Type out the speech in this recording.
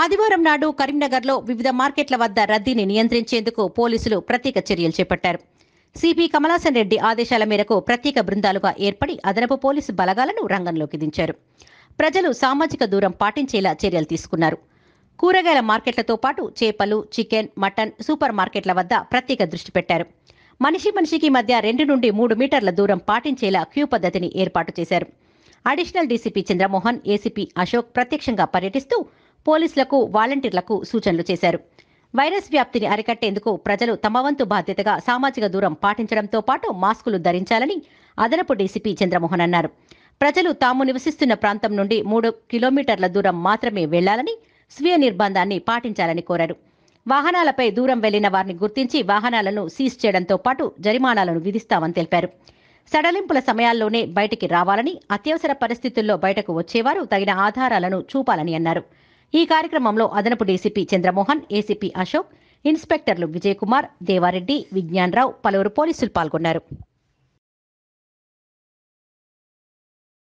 ఆదివారం నాడు కరీంనగర్లో వివిధ మార్కెట్ల వద్ద రద్దీని నియంత్రించేందుకు పోలీసులు ప్రత్యేక చర్యలు చేపట్టారు సిపి కమలాసన్ రెడ్డి ఆదేశాల మేరకు ప్రత్యేక బృందాలుగా ఏర్పడి అదనపు పోలీసు బలగాలను రంగంలోకి దించారు ప్రజలు సామాజిక దూరం పాటించేలా చర్యలు తీసుకున్నారు కూరగాయల మార్కెట్లతో పాటు చేపలు చికెన్ మటన్ సూపర్ మార్కెట్ల వద్ద ప్రత్యేక దృష్టి పెట్టారు మనిషి మనిషికి మధ్య రెండు నుండి మూడు మీటర్ల దూరం పాటించేలా క్యూ పద్ధతిని ఏర్పాటు చేశారు additional DCP Chandramohan ACP Ashok ప్రత్యక్షంగా పర్యటిస్తూ పోలీసులకు వాలంటీర్లకు సూచనలు చేశారు వైరస్ వ్యాప్తిని అరికట్టేందుకు ప్రజలు తమ వంతు బాధ్యతగా సామాజిక దూరం పాటించడంతో పాటు మాస్కులు ధరించాలని అదనపు డీసీపీ చంద్రమోహన్ అన్నారు ప్రజలు తాము నివసిస్తున్న ప్రాంతం నుండి మూడు కిలోమీటర్ల దూరం మాత్రమే వెళ్లాలని స్వీయ నిర్బంధాన్ని పాటించాలని కోరారు వాహనాలపై దూరం వెళ్లిన వారిని గుర్తించి వాహనాలను సీజ్ చేయడంతో పాటు జరిమానాలను విధిస్తామని తెలిపారు సడలింపుల సమయాల్లోనే బయటికి రావాలని అత్యవసర పరిస్థితుల్లో బయటకు వచ్చేవారు తగిన ఆధారాలను చూపాలని అన్నారు ఈ కార్యక్రమంలో అదనపు డీసీపీ చంద్రమోహన్ ఏసీపీ అశోక్ ఇన్స్పెక్టర్లు విజయకుమార్ దేవారెడ్డి రావు పలువురు పోలీసులు పాల్గొన్నారు